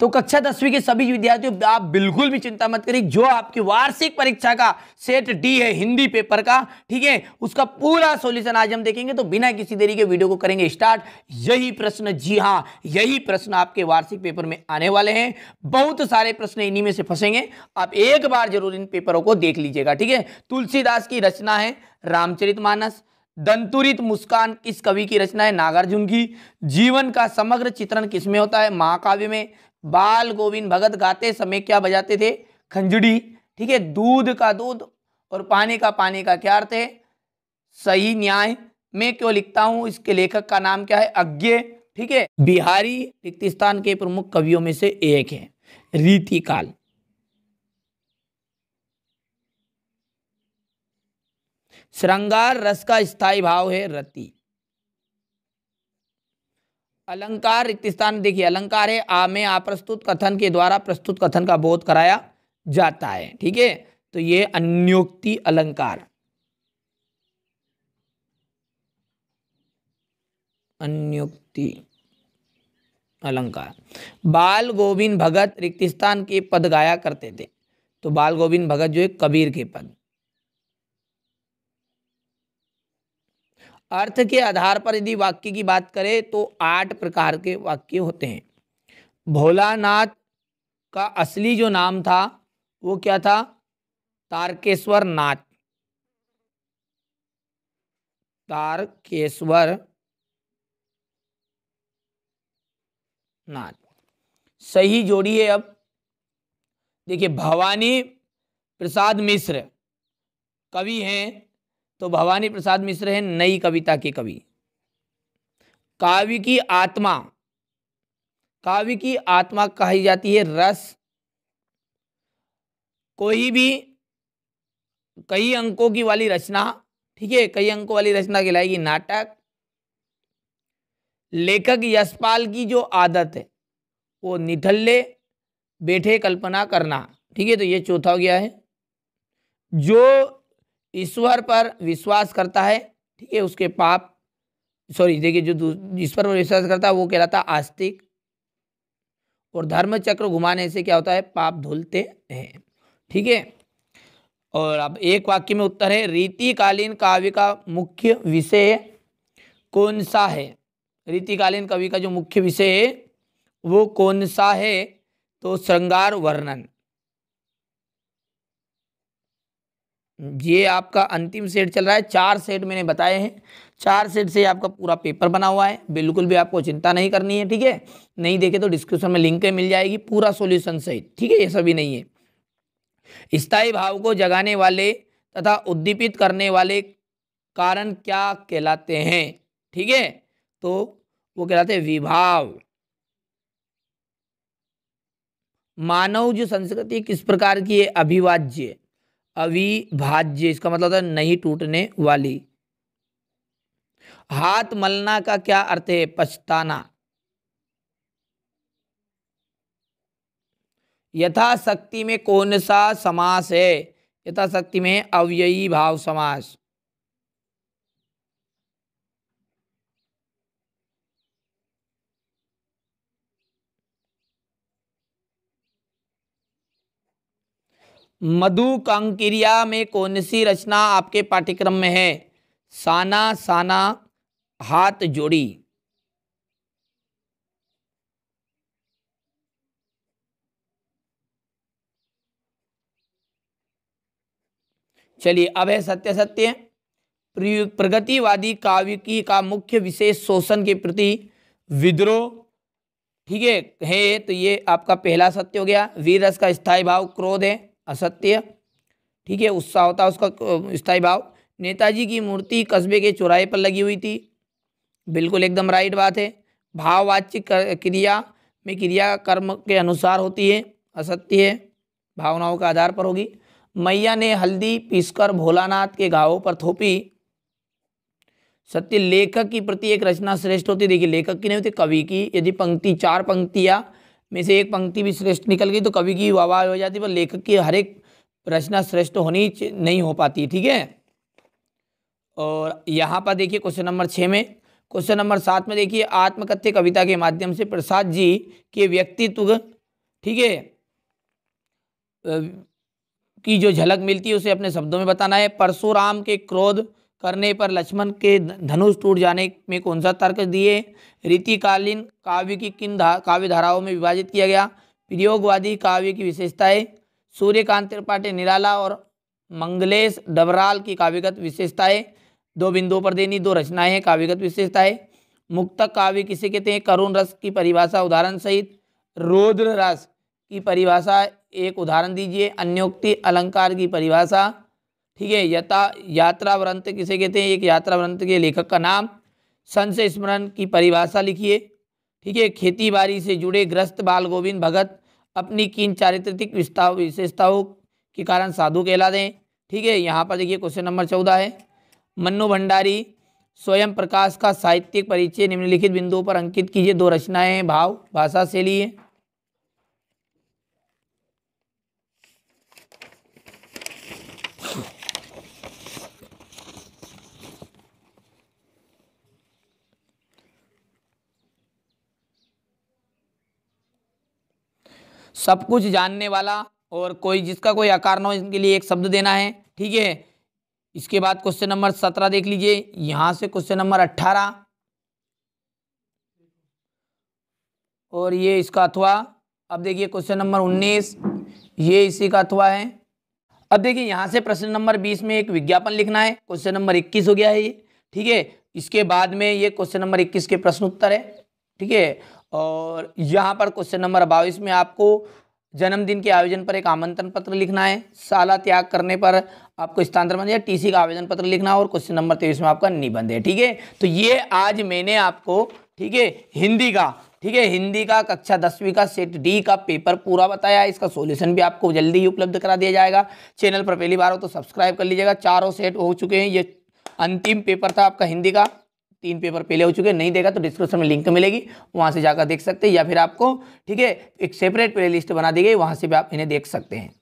तो कक्षा दसवीं के सभी विद्यार्थियों आप बिल्कुल भी चिंता मत करिए जो आपकी वार्षिक परीक्षा का सेट डी है हिंदी पेपर का ठीक है उसका पूरा सॉल्यूशन आज हम देखेंगे तो बिना किसी देरी के वीडियो को करेंगे स्टार्ट यही प्रश्न जी हाँ यही प्रश्न आपके वार्षिक पेपर में आने वाले हैं बहुत सारे प्रश्न इन्हीं में से फंसेंगे आप एक बार जरूर इन पेपरों को देख लीजिएगा ठीक है तुलसीदास की रचना है रामचरित दंतुरित मुस्कान किस कवि की रचना है नागार्जुन की जीवन का समग्र चित्रण किसमें होता है महाकाव्य में बाल गोविंद भगत गाते समय क्या बजाते थे खंजड़ी ठीक है दूध का दूध और पानी का पानी का क्या अर्थ है सही न्याय मैं क्यों लिखता हूँ इसके लेखक का नाम क्या है अज्ञे ठीक है बिहारी रिक्तिस्तान के प्रमुख कवियों में से एक है रीतिकाल श्रृंगार रस का स्थायी भाव है रति अलंकार रिक्त स्थान देखिए अलंकार है आ में आ प्रस्तुत कथन के द्वारा प्रस्तुत कथन का बोध कराया जाता है ठीक है तो ये अन्योक्ति अलंकार अन्योक्ति अलंकार बाल गोविंद भगत रिक्त स्थान के पद गाया करते थे तो बाल गोविंद भगत जो है कबीर के पद अर्थ के आधार पर यदि वाक्य की बात करें तो आठ प्रकार के वाक्य होते हैं भोलानाथ का असली जो नाम था वो क्या था तारकेश्वर नाथ तारकेश्वर नाथ सही जोड़िए अब देखिए भवानी प्रसाद मिश्र कवि हैं तो भवानी प्रसाद मिश्र है नई कविता के कवि काव्य की आत्मा काव्य की आत्मा कही जाती है रस कोई भी कई अंकों की वाली रचना ठीक है कई अंकों वाली रचना कहलाएगी नाटक लेखक यशपाल की जो आदत है वो निठल्ले बैठे कल्पना करना ठीक है तो ये चौथा हो गया है जो ईश्वर पर विश्वास करता है ठीक है उसके पाप सॉरी देखिए जो ईश्वर पर विश्वास करता है वो कहलाता है आस्तिक और धर्म चक्र घुमाने से क्या होता है पाप धुलते हैं ठीक है और अब एक वाक्य में उत्तर है रीतिकालीन काव्य का मुख्य विषय कौन सा है रीतिकालीन कवि का जो मुख्य विषय है वो कौन सा है तो श्रृंगार वर्णन ये आपका अंतिम सेट चल रहा है चार सेट मैंने बताए हैं चार सेट से आपका पूरा पेपर बना हुआ है बिल्कुल भी आपको चिंता नहीं करनी है ठीक है नहीं देखे तो डिस्क्रिप्शन में लिंक मिल जाएगी पूरा सॉल्यूशन सहित ठीक है ये सभी नहीं है स्थायी भाव को जगाने वाले तथा उद्दीपित करने वाले कारण क्या कहलाते हैं ठीक है तो वो कहलाते हैं विभाव मानव जो संस्कृति किस प्रकार की है अभिवाज्य अविभाज्य इसका मतलब होता है नहीं टूटने वाली हाथ मलना का क्या अर्थ है पछताना यथाशक्ति में कौन सा समास है यथाशक्ति में अव्ययी भाव समास मधु कांकिरिया में कौन सी रचना आपके पाठ्यक्रम में है साना साना हाथ जोड़ी चलिए अब है सत्य सत्य प्रगतिवादी काव्य की का मुख्य विशेष शोषण के प्रति विद्रोह ठीक है तो ये आपका पहला सत्य हो गया वीरस का स्थायी भाव क्रोध है असत्य ठीक है उत्साह होता उसका स्थायी भाव नेताजी की मूर्ति कस्बे के चौराहे पर लगी हुई थी बिल्कुल एकदम राइट बात है भाववाच्य क्रिया में क्रिया कर्म के अनुसार होती है असत्य है भावनाओं के आधार पर होगी मैया ने हल्दी पीसकर भोलानाथ के घावों पर थोपी सत्य लेखक की प्रति एक रचना श्रेष्ठ होती देखिए लेखक की नहीं होती कवि की यदि पंक्ति चार पंक्तियाँ में से एक पंक्ति भी श्रेष्ठ निकल गई तो कवि की वाह हो जाती पर लेखक की हर एक रचना श्रेष्ठ होनी नहीं हो पाती ठीक है और यहाँ पर देखिए क्वेश्चन नंबर छः में क्वेश्चन नंबर सात में देखिए आत्मकथ्य कविता के माध्यम से प्रसाद जी के व्यक्तित्व ठीक है की जो झलक मिलती है उसे अपने शब्दों में बताना है परशुराम के क्रोध करने पर लक्ष्मण के धनुष टूट जाने में कौन सा तर्क दिए रीतिकालीन काव्य की किन धा काव्य धाराओं में विभाजित किया गया प्रयोगवादी काव्य की विशेषताएं सूर्यकांत त्रिपाठी निराला और मंगलेश डबराल की काव्यगत विशेषताएं दो बिंदुओं पर देनी दो रचनाएं हैं काव्यगत विशेषताएं मुक्तक काव्य किसे कहते हैं करुण रस की परिभाषा उदाहरण सहित रौद्र रस की परिभाषा एक उदाहरण दीजिए अन्योक्ति अलंकार की परिभाषा ठीक है यथा यात्रा व्रंथ किसे कहते हैं एक यात्रा व्रंथ के लेखक का नाम संस स्मरण की परिभाषा लिखिए ठीक है खेती बाड़ी से जुड़े ग्रस्त बाल गोविंद भगत अपनी किन चारित्रिक विशेषताओं के कारण साधु कहला दें ठीक है यहाँ पर देखिए क्वेश्चन नंबर चौदह है मनु भंडारी स्वयं प्रकाश का साहित्यिक परिचय निम्नलिखित बिंदुओं पर अंकित कीजिए दो रचनाएं भाव भाषा शैली है सब कुछ जानने वाला और कोई जिसका कोई आकार ना हो इनके लिए एक शब्द देना है ठीक है इसके बाद क्वेश्चन नंबर सत्रह देख लीजिए यहाँ से क्वेश्चन नंबर अट्ठारह और ये इसका अथवा अब देखिए क्वेश्चन नंबर उन्नीस ये इसी का अथवा है अब देखिए यहाँ से प्रश्न नंबर बीस में एक विज्ञापन लिखना है क्वेश्चन नंबर इक्कीस हो गया है ये ठीक है इसके बाद में ये क्वेश्चन नंबर इक्कीस के प्रश्न उत्तर है ठीक है और यहाँ पर क्वेश्चन नंबर बाईस में आपको जन्मदिन के आयोजन पर एक आमंत्रण पत्र लिखना है साला त्याग करने पर आपको स्थानांतरण या टीसी का आवेदन पत्र लिखना है और क्वेश्चन नंबर तेईस में आपका निबंध है ठीक है तो ये आज मैंने आपको ठीक है हिंदी का ठीक है हिंदी का कक्षा दसवीं का सेट डी का पेपर पूरा बताया इसका सॉल्यूशन भी आपको जल्दी ही उपलब्ध करा दिया जाएगा चैनल पर पहली बार हो तो सब्सक्राइब कर लीजिएगा चारों सेट हो चुके हैं ये अंतिम पेपर था आपका हिंदी का तीन पेपर पहले हो चुके हैं नहीं देखा तो डिस्क्रिप्शन में लिंक मिलेगी वहाँ से जाकर देख सकते हैं या फिर आपको ठीक है एक सेपरेट प्ले लिस्ट बना दी गई वहाँ से भी आप इन्हें देख सकते हैं